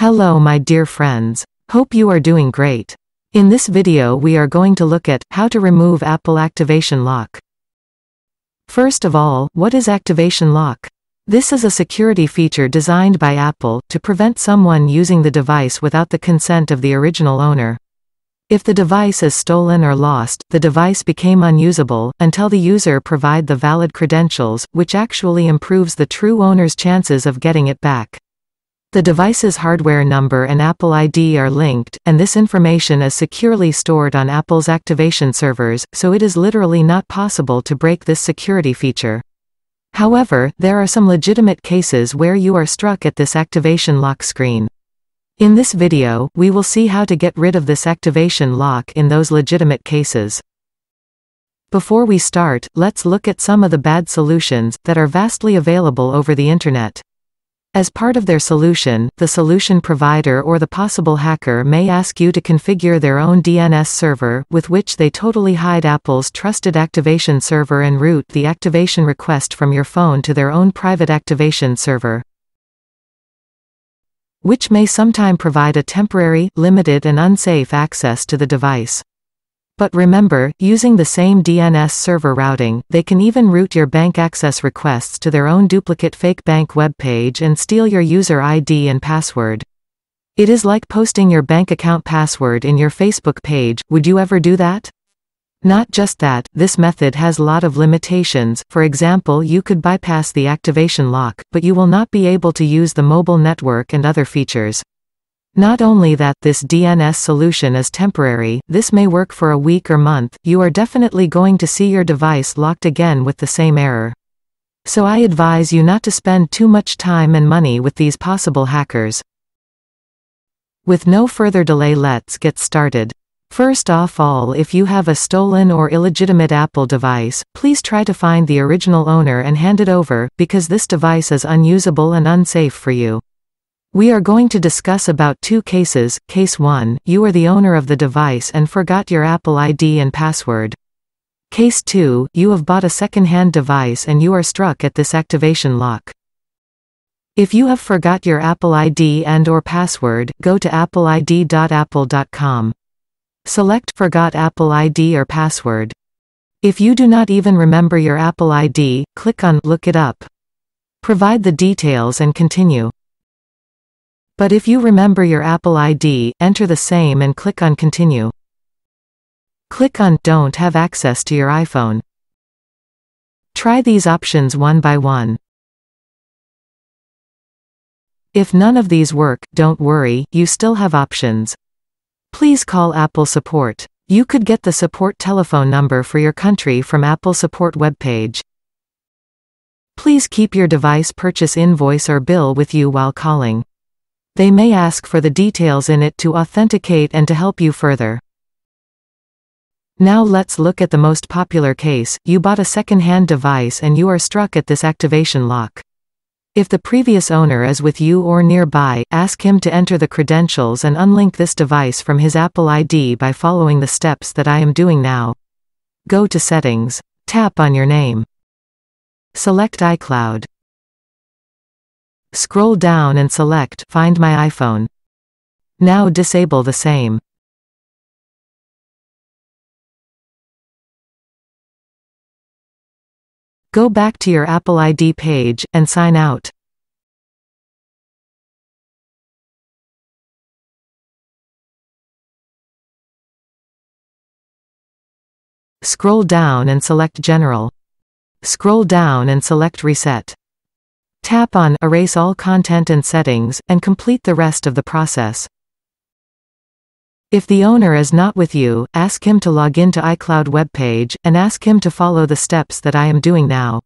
Hello my dear friends. Hope you are doing great. In this video we are going to look at how to remove Apple Activation Lock. First of all, what is Activation Lock? This is a security feature designed by Apple to prevent someone using the device without the consent of the original owner. If the device is stolen or lost, the device became unusable, until the user provide the valid credentials, which actually improves the true owner's chances of getting it back. The device's hardware number and Apple ID are linked, and this information is securely stored on Apple's activation servers, so it is literally not possible to break this security feature. However, there are some legitimate cases where you are struck at this activation lock screen. In this video, we will see how to get rid of this activation lock in those legitimate cases. Before we start, let's look at some of the bad solutions that are vastly available over the internet. As part of their solution, the solution provider or the possible hacker may ask you to configure their own DNS server, with which they totally hide Apple's trusted activation server and route the activation request from your phone to their own private activation server which may sometime provide a temporary, limited and unsafe access to the device. But remember, using the same DNS server routing, they can even route your bank access requests to their own duplicate fake bank webpage and steal your user ID and password. It is like posting your bank account password in your Facebook page, would you ever do that? Not just that, this method has lot of limitations, for example you could bypass the activation lock, but you will not be able to use the mobile network and other features. Not only that this DNS solution is temporary, this may work for a week or month, you are definitely going to see your device locked again with the same error. So I advise you not to spend too much time and money with these possible hackers. With no further delay let's get started. First off all if you have a stolen or illegitimate Apple device, please try to find the original owner and hand it over, because this device is unusable and unsafe for you. We are going to discuss about two cases. Case 1, you are the owner of the device and forgot your Apple ID and password. Case 2, you have bought a second-hand device and you are struck at this activation lock. If you have forgot your Apple ID and or password, go to appleid.apple.com. Select Forgot Apple ID or Password. If you do not even remember your Apple ID, click on Look it up. Provide the details and continue. But if you remember your Apple ID, enter the same and click on Continue. Click on Don't have access to your iPhone. Try these options one by one. If none of these work, don't worry, you still have options. Please call Apple Support. You could get the support telephone number for your country from Apple Support webpage. Please keep your device purchase invoice or bill with you while calling. They may ask for the details in it to authenticate and to help you further. Now let's look at the most popular case, you bought a second-hand device and you are struck at this activation lock. If the previous owner is with you or nearby, ask him to enter the credentials and unlink this device from his Apple ID by following the steps that I am doing now. Go to Settings. Tap on your name. Select iCloud. Scroll down and select Find My iPhone. Now disable the same. Go back to your Apple ID page, and sign out. Scroll down and select General. Scroll down and select Reset. Tap on Erase all content and settings, and complete the rest of the process. If the owner is not with you, ask him to log into iCloud webpage, and ask him to follow the steps that I am doing now.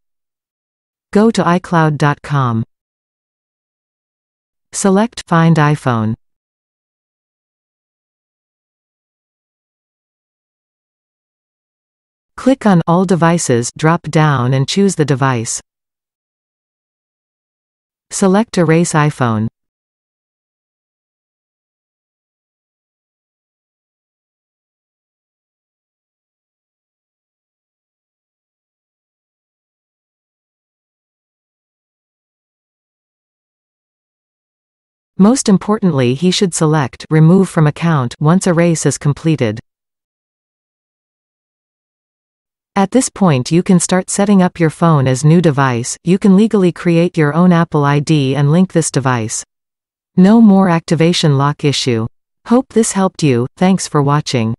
Go to iCloud.com. Select Find iPhone. Click on All Devices drop down and choose the device. Select Erase iPhone. Most importantly he should select Remove from account once erase is completed. At this point you can start setting up your phone as new device, you can legally create your own Apple ID and link this device. No more activation lock issue. Hope this helped you, thanks for watching.